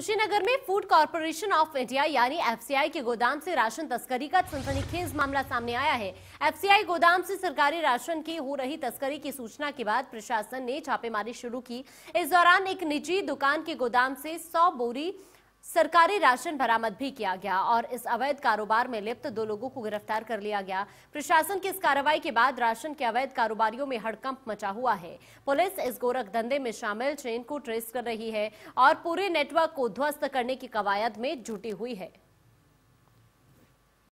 कुशीनगर में food corporation of India यानी FCI के गोदाम से राशन तस्करी का सनसनीखेज मामला सामने आया है एफसीआई गोदाम से सरकारी राशन की हो रही तस्करी की सूचना के बाद प्रशासन ने छापेमारी शुरू की इस दौरान एक निजी दुकान के गोदाम से 100 बोरी सरकारी राशन बरामद भी किया गया और इस अवैध कारोबार में लिप्त दो लोगों को गिरफ्तार कर लिया गया प्रशासन की इस कार्रवाई के बाद राशन के अवैध कारोबारियों में हड़कंप मचा हुआ है पुलिस इस गोरख धंधे में शामिल चेन को ट्रेस कर रही है और पूरे नेटवर्क को ध्वस्त करने की कवायद में जुटी हुई है